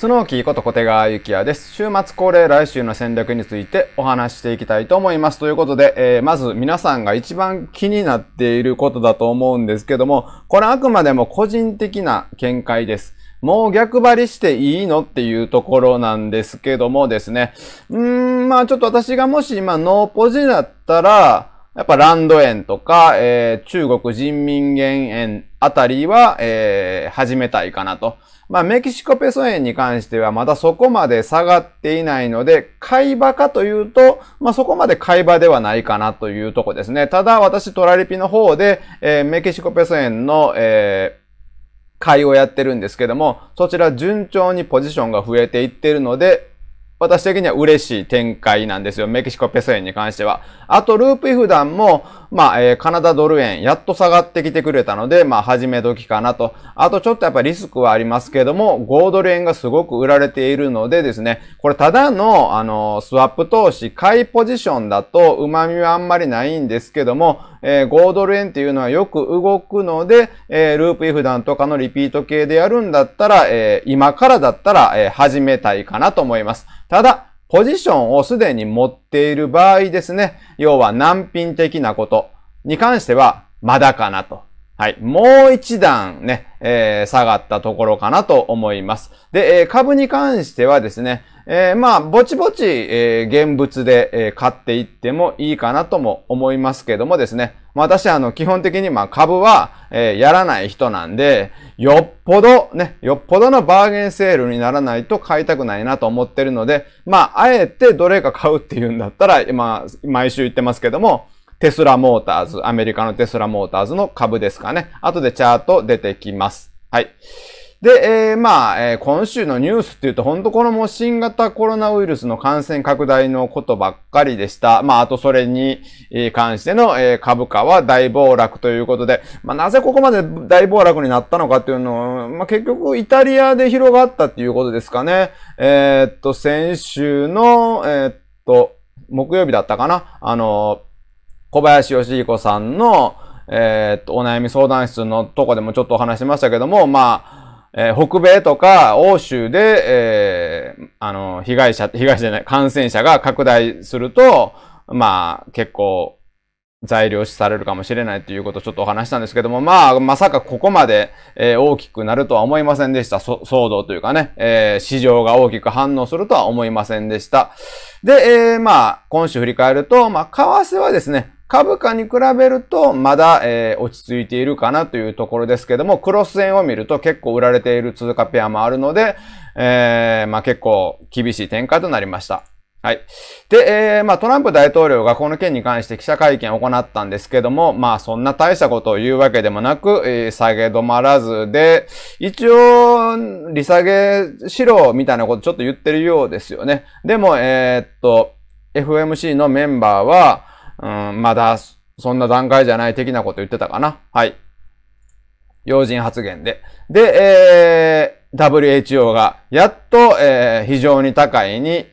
スノーキーこと小手川幸也です。週末恒例来週の戦略についてお話していきたいと思います。ということで、えー、まず皆さんが一番気になっていることだと思うんですけども、これあくまでも個人的な見解です。もう逆張りしていいのっていうところなんですけどもですね。うーん、まあちょっと私がもし今ノーポジだったら、やっぱランド園とか、えー、中国人民元園あたりは、えー、始めたいかなと。まあ、メキシコペソ円に関してはまだそこまで下がっていないので、買い場かというと、まあ、そこまで買い場ではないかなというとこですね。ただ、私、トラリピの方で、えー、メキシコペソ円の、えー、買いをやってるんですけども、そちら順調にポジションが増えていってるので、私的には嬉しい展開なんですよ。メキシコペソ円に関しては。あと、ループイフダンも、まあ、えー、カナダドル円、やっと下がってきてくれたので、まあ、始め時かなと。あとちょっとやっぱリスクはありますけども、5ドル円がすごく売られているのでですね、これただの、あの、スワップ投資、買いポジションだと、旨味はあんまりないんですけども、えー、5ドル円っていうのはよく動くので、えー、ループイフダンとかのリピート系でやるんだったら、えー、今からだったら、え始めたいかなと思います。ただ、ポジションをすでに持っている場合ですね、要は難品的なことに関しては、まだかなとはい。もう一段ね、えー、下がったところかなと思います。で、えー、株に関してはですね、えー、まあ、ぼちぼち、え現物で、え買っていってもいいかなとも思いますけどもですね、まあ、私あの、基本的にまあ、株は、えやらない人なんで、よっぽど、ね、よっぽどのバーゲンセールにならないと買いたくないなと思ってるので、まあ、あえてどれか買うっていうんだったら、今、毎週言ってますけども、テスラモーターズ、アメリカのテスラモーターズの株ですかね。後でチャート出てきます。はい。で、えー、まあ、えー、今週のニュースっていうと、ほんとこのもう新型コロナウイルスの感染拡大のことばっかりでした。まあ、あとそれに関しての、えー、株価は大暴落ということで、まあ、なぜここまで大暴落になったのかっていうのを、まあ、結局イタリアで広がったっていうことですかね。えー、っと、先週の、えー、っと、木曜日だったかなあのー小林義彦さんの、えー、っと、お悩み相談室のとこでもちょっとお話しましたけども、まあ、えー、北米とか欧州で、えー、あの、被害者、被害者じゃない、感染者が拡大すると、まあ、結構、材料視されるかもしれないということをちょっとお話したんですけども、まあ、まさかここまで、えー、大きくなるとは思いませんでした。騒動というかね、えー、市場が大きく反応するとは思いませんでした。で、えー、まあ、今週振り返ると、まあ、為替はですね、株価に比べるとまだ、えー、落ち着いているかなというところですけども、クロス円を見ると結構売られている通貨ペアもあるので、えー、まあ、結構厳しい展開となりました。はい。で、えー、まあ、トランプ大統領がこの件に関して記者会見を行ったんですけども、まあ、そんな大したことを言うわけでもなく、えー、下げ止まらずで、一応、利下げしろ、みたいなことちょっと言ってるようですよね。でも、えー、っと、FMC のメンバーは、うん、まだ、そんな段階じゃない的なこと言ってたかな。はい。要人発言で。で、えー、WHO が、やっと、えー、非常に高いに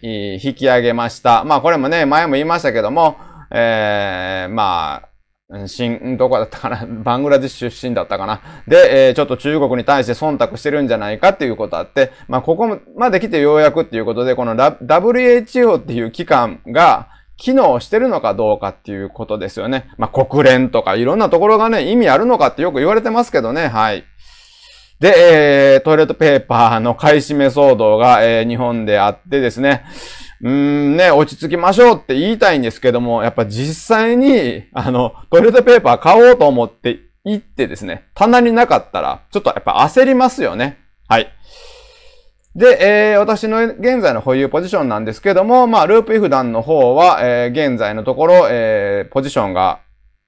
引き上げました。まあ、これもね、前も言いましたけども、えー、まあ、新、どこだったかな バングラディッシュ出身だったかなで、えー、ちょっと中国に対して忖度してるんじゃないかっていうことあって、まあ、ここまで来てようやくっていうことで、この WHO っていう機関が、機能してるのかどうかっていうことですよね。まあ、国連とかいろんなところがね、意味あるのかってよく言われてますけどね、はい。で、えー、トイレットペーパーの買い占め騒動が、えー、日本であってですね、うーんね、落ち着きましょうって言いたいんですけども、やっぱ実際に、あの、トイレットペーパー買おうと思って行ってですね、棚になかったら、ちょっとやっぱ焦りますよね。はい。で、えー、私の現在の保有ポジションなんですけども、まあ、ループイフダンの方は、えー、現在のところ、えー、ポジションが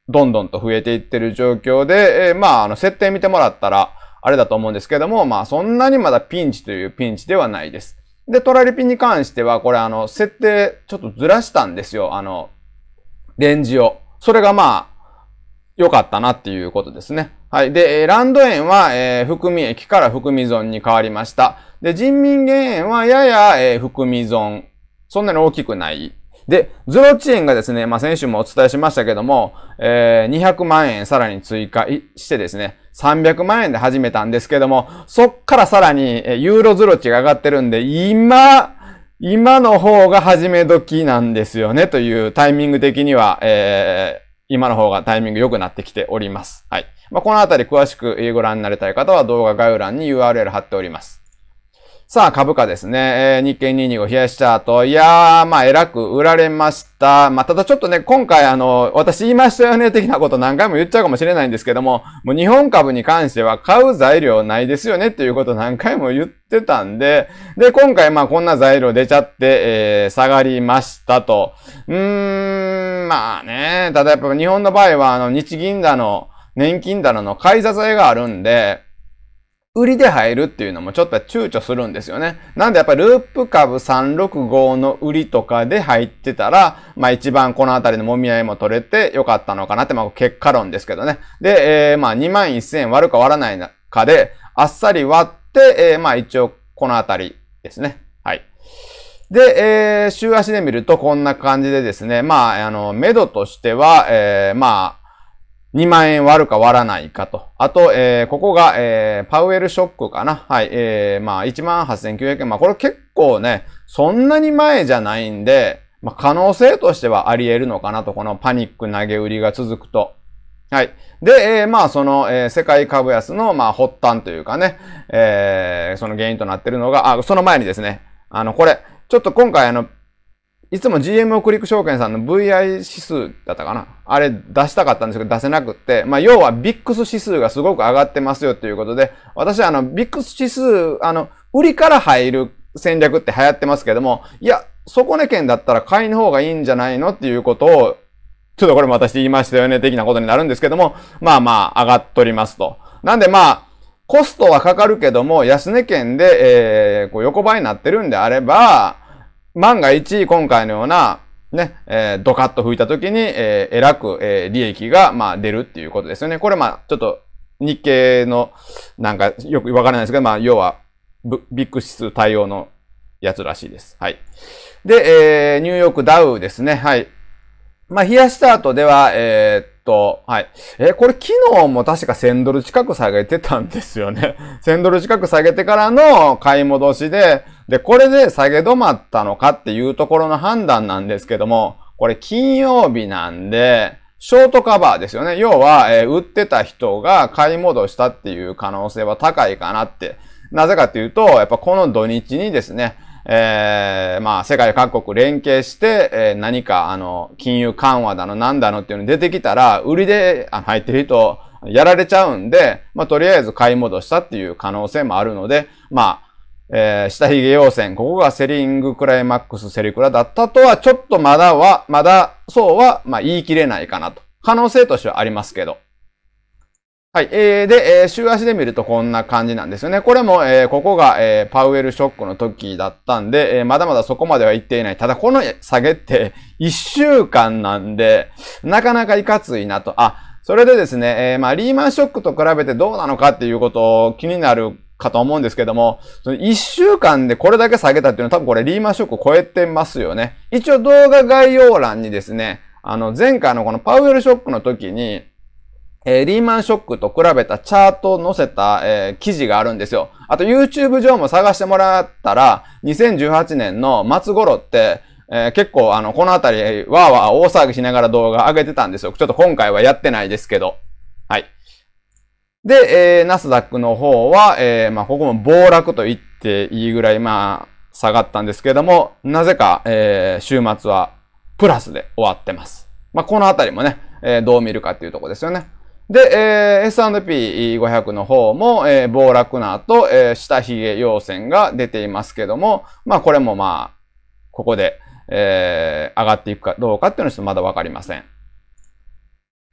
どんどんと増えていってる状況で、えー、まあ、あの、設定見てもらったら、あれだと思うんですけども、まあ、そんなにまだピンチというピンチではないです。で、トラリピに関しては、これあの、設定ちょっとずらしたんですよ。あの、レンジを。それがまあ、良かったなっていうことですね。はい。で、ランド園は、えー、福見駅から含み損に変わりました。で、人民元円はやや、えー、含み損。そんなに大きくない。で、ゼロ遅延がですね、まあ、先週もお伝えしましたけども、えー、200万円さらに追加してですね、300万円で始めたんですけども、そっからさらに、えユーロゼロ値が上がってるんで、今、今の方が始め時なんですよね、というタイミング的には、えー、今の方がタイミング良くなってきております。はい。まあ、このあたり詳しくご覧になりたい方は動画概要欄に URL 貼っております。さあ、株価ですね。えー、日経225冷やしチャート。いやー、まあ、偉く売られました。まあ、ただちょっとね、今回あの、私言いましたよね、的なこと何回も言っちゃうかもしれないんですけども、もう日本株に関しては買う材料ないですよねっていうこと何回も言ってたんで、で、今回まあ、こんな材料出ちゃって、えー、下がりましたと。うーん、まあね、ただやっぱ日本の場合はあの、日銀だの、年金だのの買い支えがあるんで、売りで入るっていうのもちょっと躊躇するんですよね。なんでやっぱりループ株365の売りとかで入ってたら、まあ一番このあたりのもみ合いも取れてよかったのかなって、まあ結果論ですけどね。で、えー、まあ2万1000円割るか割らないかで、あっさり割って、えー、まあ一応このあたりですね。はい。で、えー、週足で見るとこんな感じでですね、まあ、あの、目処としては、えー、まあ、2万円割るか割らないかと。あと、えー、ここが、えー、パウエルショックかな。はい。えー、まあ、18,900円。まあ、これ結構ね、そんなに前じゃないんで、まあ、可能性としてはあり得るのかなと。このパニック投げ売りが続くと。はい。で、えー、まあ、その、えー、世界株安の、まあ、発端というかね、えー、その原因となってるのが、あ、その前にですね、あの、これ、ちょっと今回あの、いつも GMO クリック証券さんの VI 指数だったかなあれ出したかったんですけど出せなくって、まあ要はビックス指数がすごく上がってますよということで、私はあのビックス指数、あの、売りから入る戦略って流行ってますけども、いや、底値圏だったら買いの方がいいんじゃないのっていうことを、ちょっとこれも私言いましたよね的なことになるんですけども、まあまあ上がっとりますと。なんでまあ、コストはかかるけども、安値圏で、えー、こう横ばいになってるんであれば、万が一、今回のような、ね、えー、ドカッと吹いた時に、えー、えらく、えー、利益が、まあ、出るっていうことですよね。これ、まあ、ちょっと、日経の、なんか、よくわからないですけど、まあ、要は、ビッグ指数対応のやつらしいです。はい。で、えー、ニューヨークダウですね。はい。まあ、冷やした後では、えー、っと、はい。えー、これ昨日も確か1000ドル近く下げてたんですよね。1000 ドル近く下げてからの買い戻しで、で、これで下げ止まったのかっていうところの判断なんですけども、これ金曜日なんで、ショートカバーですよね。要は、えー、売ってた人が買い戻したっていう可能性は高いかなって。なぜかっていうと、やっぱこの土日にですね、えー、まあ、世界各国連携して、えー、何か、あの、金融緩和だの、なんだのっていうの出てきたら、売りで入ってる人、やられちゃうんで、まあ、とりあえず買い戻したっていう可能性もあるので、まあ、えー、下髭陽線。ここがセリングクライマックスセリクラだったとは、ちょっとまだは、まだ、そうは、まあ、言い切れないかなと。可能性としてはありますけど。はい。えー、で、えー、週足で見るとこんな感じなんですよね。これも、えー、ここが、えー、パウエルショックの時だったんで、えー、まだまだそこまではいっていない。ただ、この下げって1 週間なんで、なかなかいかついなと。あ、それでですね、えー、まあ、リーマンショックと比べてどうなのかっていうことを気になるかと思うんですけども、その1週間でこれだけ下げたっていうのは多分これリーマンショックを超えてますよね。一応動画概要欄にですね、あの前回のこのパウエルショックの時に、えー、リーマンショックと比べたチャートを載せた、えー、記事があるんですよ。あと YouTube 上も探してもらったら、2018年の末頃って、えー、結構あの、このあたり、わーわー大騒ぎしながら動画上げてたんですよ。ちょっと今回はやってないですけど。はい。で、えー、ナスダックの方は、えー、まあ、ここも暴落と言っていいぐらい、まあ、下がったんですけども、なぜか、えー、週末はプラスで終わってます。まあ、このあたりもね、えー、どう見るかっていうとこですよね。で、えー、S&P500 の方も、えー、暴落の後、えー、下髭陽線が出ていますけども、まあ、これもまあ、ここで、えー、上がっていくかどうかっていうのはちょっとまだわかりません。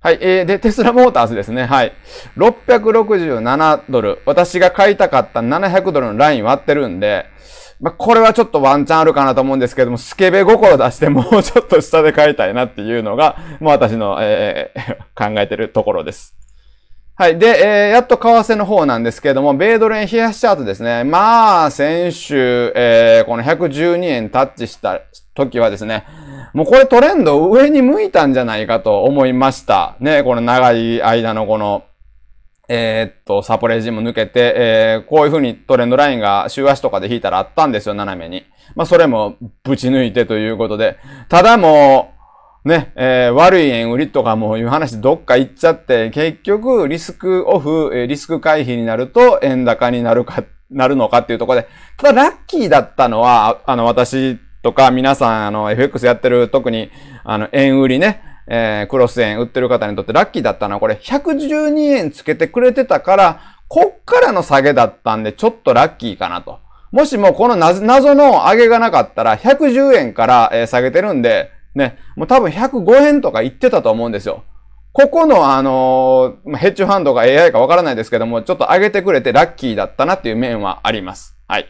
はい。えー、で、テスラモーターズですね。はい。667ドル。私が買いたかった700ドルのライン割ってるんで、まあ、これはちょっとワンチャンあるかなと思うんですけども、スケベ心出してもう ちょっと下で買いたいなっていうのが、もう私の、えー、考えてるところです。はい。で、えー、やっと為替の方なんですけども、米ドル円冷やしチャートですね。まあ、先週、えー、この112円タッチした時はですね、もうこれトレンド上に向いたんじゃないかと思いました。ね、この長い間のこの、えー、っと、サポレージも抜けて、えー、こういう風にトレンドラインが週足とかで引いたらあったんですよ、斜めに。まあ、それもぶち抜いてということで。ただもう、ね、えー、悪い円売りとかもいう話どっか行っちゃって、結局リスクオフ、リスク回避になると円高になるか、なるのかっていうところで。ただラッキーだったのは、あの、私とか、皆さん、あの、FX やってる、特に、あの、円売りね、えー、クロス円売ってる方にとってラッキーだったのは、これ、112円つけてくれてたから、こっからの下げだったんで、ちょっとラッキーかなと。もしもこの謎の上げがなかったら、110円から下げてるんで、ね、もう多分105円とか言ってたと思うんですよ。ここのあのヘッジファンドが AI かわからないですけども、ちょっと上げてくれてラッキーだったなっていう面はあります。はい。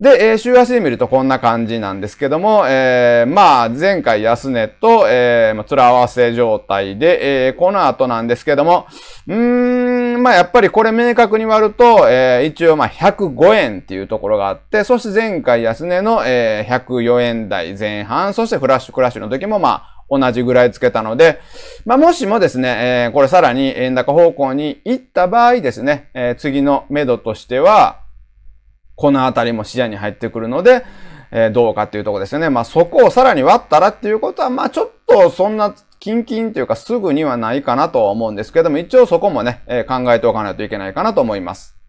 で、えー、週足で見るとこんな感じなんですけども、えー、まあ、前回安値と、えー、まあ、面合わせ状態で、えー、この後なんですけども、うーん、まあ、やっぱりこれ明確に割ると、えー、一応、まあ、105円っていうところがあって、そして前回安値の、えー、104円台前半、そしてフラッシュクラッシュの時も、まあ、同じぐらいつけたので、まあ、もしもですね、えー、これさらに円高方向に行った場合ですね、えー、次の目処としては、このあたりも視野に入ってくるので、えー、どうかっていうとこですよね。まあ、そこをさらに割ったらっていうことは、まあ、ちょっとそんな、キンキンというかすぐにはないかなとは思うんですけども、一応そこもね、えー、考えておかないといけないかなと思います。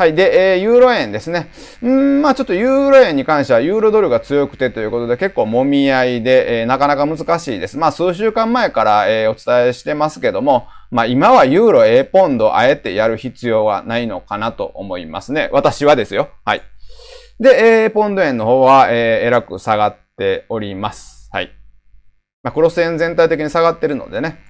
はい。で、えー、ユーロ円ですね。うんまあちょっとユーロ円に関してはユーロドルが強くてということで結構揉み合いで、えー、なかなか難しいです。まあ数週間前から、えー、お伝えしてますけども、まあ今はユーロ、A ポンド、あえてやる必要はないのかなと思いますね。私はですよ。はい。で、えー、ポンド円の方は、えー、えらく下がっております。はい。まあ、クロス円全体的に下がってるのでね。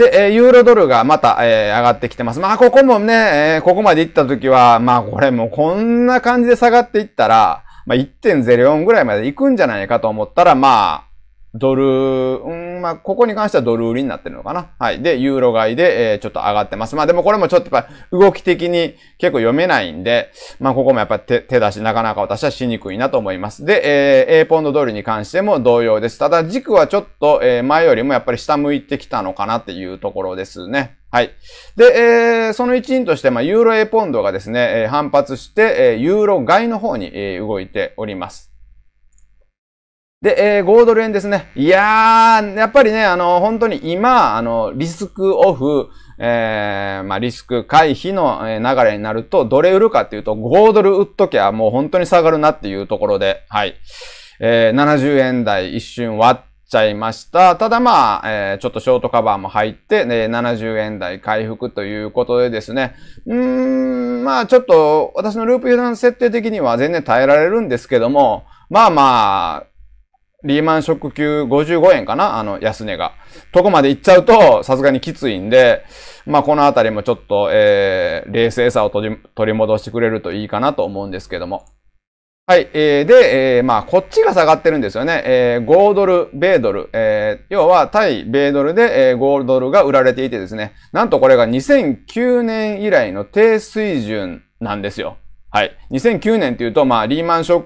で、えユーロドルがまた、え上がってきてます。まあ、ここもね、えここまで行った時は、まあ、これもこんな感じで下がっていったら、まあ、1.04ぐらいまで行くんじゃないかと思ったら、まあ、ドル、うん、まあ、ここに関してはドル売りになってるのかな。はい。で、ユーロ買いで、えー、ちょっと上がってます。まあ、でもこれもちょっとやっぱ、動き的に結構読めないんで、まあ、ここもやっぱ手、手出し、なかなか私はしにくいなと思います。で、えー、A ポンドドルに関しても同様です。ただ、軸はちょっと、えー、前よりもやっぱり下向いてきたのかなっていうところですね。はい。で、えー、その一因として、まあ、ユーロ A ポンドがですね、えー、反発して、えー、ユーロ買いの方に、えー、動いております。で、えー、5ドル円ですね。いやー、やっぱりね、あの、本当に今、あの、リスクオフ、えー、まあ、リスク回避の流れになると、どれ売るかっていうと、5ドル売っときゃもう本当に下がるなっていうところで、はい。えー、70円台一瞬割っちゃいました。ただまあ、えー、ちょっとショートカバーも入って、ね、70円台回復ということでですね。うーん、まあちょっと、私のループ油断設定的には全然耐えられるんですけども、まあまあ、リーマンショック級55円かなあの、安値が。とこまで行っちゃうと、さすがにきついんで、まあ、このあたりもちょっと、えー、冷静さを取り、取り戻してくれるといいかなと思うんですけども。はい。えー、で、えー、まあ、こっちが下がってるんですよね。えー、5ドル、米ドル。えー、要は、対米ドルで、えー、5ドルが売られていてですね。なんとこれが2009年以来の低水準なんですよ。はい。2009年っていうと、まあ、リーマンショッ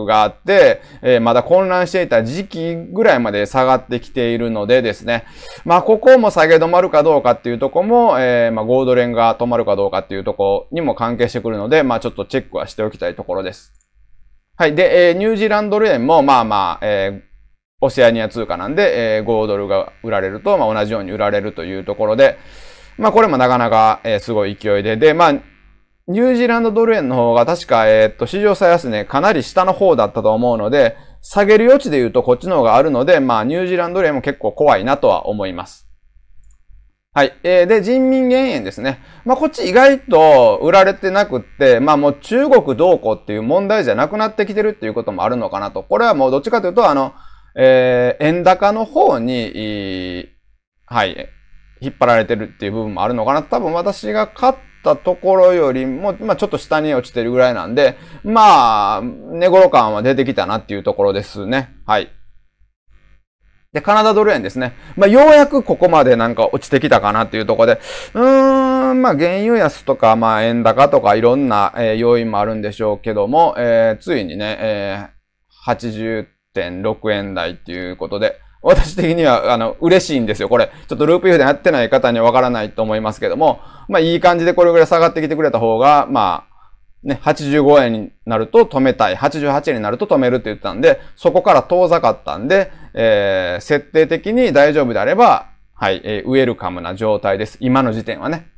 クがあって、えー、まだ混乱していた時期ぐらいまで下がってきているのでですね。まあ、ここも下げ止まるかどうかっていうとこも、えー、まあ、ゴールドレンが止まるかどうかっていうとこにも関係してくるので、まあ、ちょっとチェックはしておきたいところです。はい。で、えー、ニュージーランドルンも、まあまあ、えー、オセアニア通貨なんで、えー、5ドルが売られると、まあ、同じように売られるというところで、まあ、これもなかなか、えー、すごい勢いで、で、まあ、ニュージーランドドル円の方が確か、えー、っと、市場最安値、ね、かなり下の方だったと思うので、下げる余地で言うとこっちの方があるので、まあ、ニュージーランドドル円も結構怖いなとは思います。はい。えー、で、人民元円ですね。まあ、こっち意外と売られてなくって、まあ、もう中国どうこうっていう問題じゃなくなってきてるっていうこともあるのかなと。これはもうどっちかというと、あの、えー、円高の方に、はい、引っ張られてるっていう部分もあるのかな。多分私が勝ったところよりも、まあ、ちょっと下に落ちてるぐらいなんで、まあ、寝頃感は出てきたなっていうところですね。はい。で、カナダドル円ですね。まあ、ようやくここまでなんか落ちてきたかなっていうとこで、うーん、まあ、原油安とか、まあ、円高とかいろんな、えー、要因もあるんでしょうけども、えー、ついにね、えー、80.6円台っていうことで、私的には、あの、嬉しいんですよ。これ、ちょっとループ油でやってない方にはわからないと思いますけども、まあ、いい感じでこれぐらい下がってきてくれた方が、まあ、ね、85円になると止めたい。88円になると止めるって言ってたんで、そこから遠ざかったんで、えー、設定的に大丈夫であれば、はい、えー、ウェルカムな状態です。今の時点はね。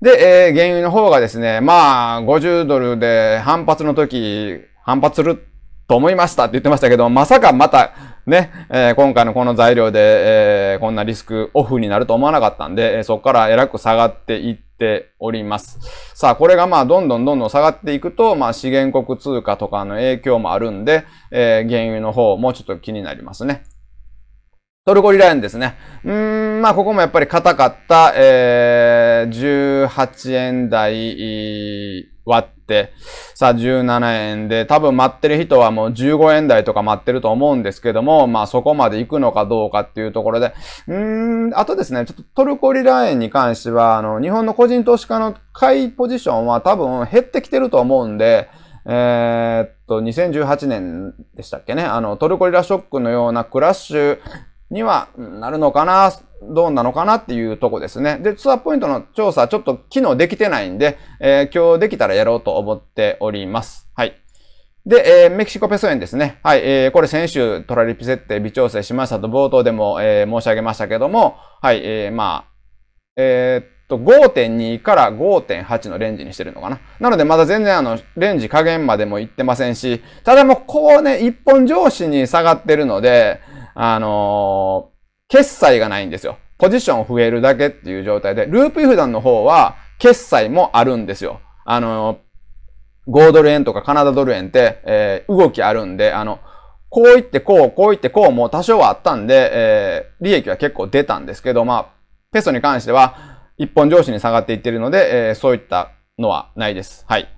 で、えー、原油の方がですね、まあ、50ドルで反発の時、反発すると思いましたって言ってましたけど、まさかまたね、えー、今回のこの材料で、えー、こんなリスクオフになると思わなかったんで、えそこからえらく下がっていっております。さあ、これがまあ、どんどんどんどん下がっていくと、まあ、資源国通貨とかの影響もあるんで、えー、原油の方もちょっと気になりますね。トルコリラ円ですね。うーん、まあ、ここもやっぱり硬かった、えー、18円台割って、さあ17円で、多分待ってる人はもう15円台とか待ってると思うんですけども、まあ、そこまで行くのかどうかっていうところで、うーん、あとですね、ちょっとトルコリラ円に関しては、あの、日本の個人投資家の買いポジションは多分減ってきてると思うんで、えー、っと、2018年でしたっけね。あの、トルコリラショックのようなクラッシュにはなるのかな、どうなのかなっていうとこですね。で、ツアーポイントの調査ちょっと機能できてないんで、えー、今日できたらやろうと思っております。はい。で、えー、メキシコペソ円ですね。はい、えー、これ先週トラリピ設定微調整しましたと冒頭でも、えー、申し上げましたけども、はい、えー、まあ、えー、っと、5.2から5.8のレンジにしてるのかな。なのでまだ全然あの、レンジ加減までもいってませんし、ただもうこうね、一本上司に下がってるので、あのー、決済がないんですよ。ポジション増えるだけっていう状態で、ループイフダンの方は、決済もあるんですよ。あのー、5ドル円とかカナダドル円って、えー、動きあるんで、あの、こう言ってこう、こう言ってこうも多少はあったんで、えー、利益は結構出たんですけど、まあ、ペソに関しては、一本上司に下がっていってるので、えー、そういったのはないです。はい。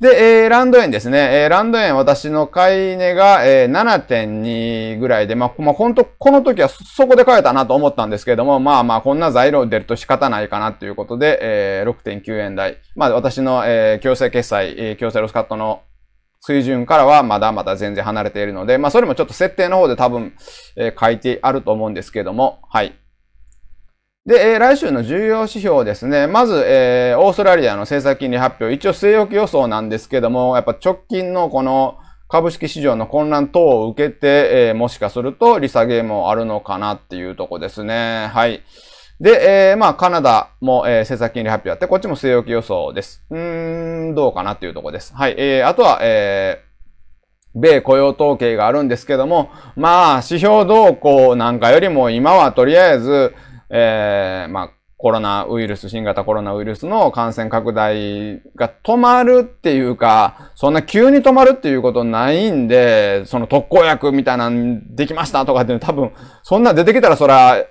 で、えー、ランド円ですね。えー、ランド円、私の買い値が、えー、7.2ぐらいで、まあ、まあ、ほんと、この時はそこで買えたなと思ったんですけども、まあまあ、こんな材料出ると仕方ないかなということで、えー、6.9円台。まあ、私の、えー、強制決済、えー、強制ロスカットの水準からはまだまだ全然離れているので、まあ、それもちょっと設定の方で多分、えー、書いてあると思うんですけども、はい。で、えー、来週の重要指標ですね。まず、えー、オーストラリアの政策金利発表。一応据え置き予想なんですけども、やっぱ直近のこの株式市場の混乱等を受けて、えー、もしかすると利下げもあるのかなっていうとこですね。はい。で、えー、まあ、カナダも、えー、政策金利発表あって、こっちも据え置き予想です。うーん、どうかなっていうとこです。はい。えー、あとは、えー、米雇用統計があるんですけども、まあ、指標動向なんかよりも今はとりあえず、えー、まあ、コロナウイルス、新型コロナウイルスの感染拡大が止まるっていうか、そんな急に止まるっていうことないんで、その特効薬みたいなんできましたとかっていうの多分、そんな出てきたらそら、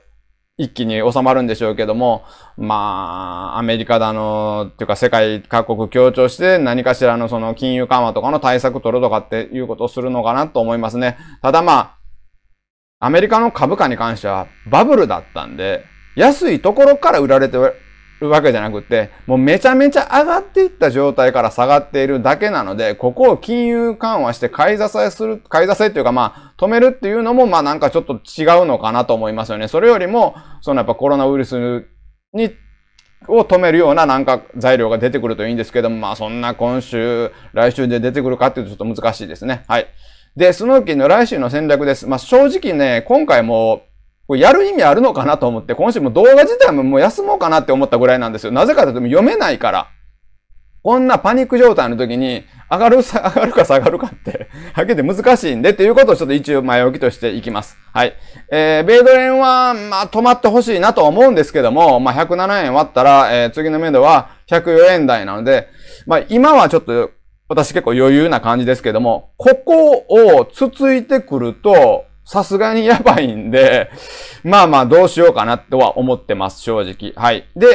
一気に収まるんでしょうけども、まあ、アメリカだの、っていうか世界各国協調して何かしらのその金融緩和とかの対策取るとかっていうことをするのかなと思いますね。ただまあ、アメリカの株価に関してはバブルだったんで、安いところから売られてるわけじゃなくて、もうめちゃめちゃ上がっていった状態から下がっているだけなので、ここを金融緩和して買い支えする、買い支えっていうかまあ止めるっていうのもまあなんかちょっと違うのかなと思いますよね。それよりも、そのやっぱコロナウイルスにを止めるようななんか材料が出てくるといいんですけども、まあそんな今週、来週で出てくるかっていうとちょっと難しいですね。はい。で、スノーキーの来週の戦略です。まあ、正直ね、今回も、こやる意味あるのかなと思って、今週も動画自体ももう休もうかなって思ったぐらいなんですよ。なぜかというと読めないから。こんなパニック状態の時に、上がる、上がるか下がるかってはっきり言って難しいんで、っていうことをちょっと一応前置きとしていきます。はい。えー、米ド円は、まあ、止まってほしいなと思うんですけども、まあ、107円割ったら、えー、次の目処は104円台なので、まあ、今はちょっと、私結構余裕な感じですけども、ここをつついてくると、さすがにやばいんで、まあまあどうしようかなとは思ってます、正直。はい。で、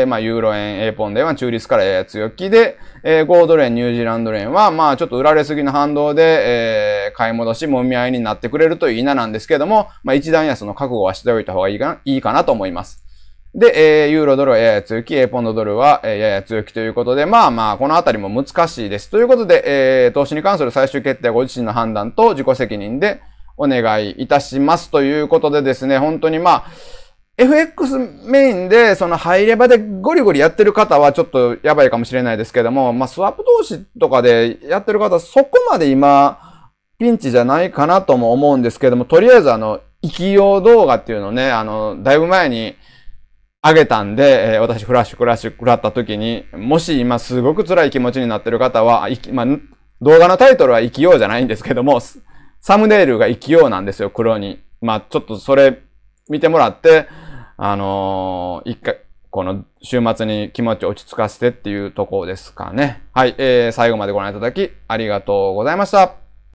えー、まあユーロ円、A ポンドは中立からやや強気で、えー、ゴードル円、ニュージーランド円は、まあちょっと売られすぎの反動で、えー、買い戻し、もみ合いになってくれるといいななんですけども、まあ一段安の覚悟はしておいた方がいいかないいかなと思います。で、えー、ユーロドルはやや強気、えー、ポンドドルは、えー、やや強気ということで、まあまあ、このあたりも難しいです。ということで、えー、投資に関する最終決定ご自身の判断と自己責任でお願いいたします。ということでですね、本当にまあ、FX メインで、その入れ場でゴリゴリやってる方はちょっとやばいかもしれないですけども、まあ、スワップ投資とかでやってる方、そこまで今、ピンチじゃないかなとも思うんですけども、とりあえずあの、生きよう動画っていうのね、あの、だいぶ前に、あげたんで、えー、私フラッシュクラッシュ食らった時に、もし今すごく辛い気持ちになってる方は、まあ、動画のタイトルは生きようじゃないんですけども、サムネイルが生きようなんですよ、黒に。まあ、ちょっとそれ見てもらって、あのー、一回、この週末に気持ち落ち着かせてっていうとこですかね。はい、えー、最後までご覧いただきありがとうございました。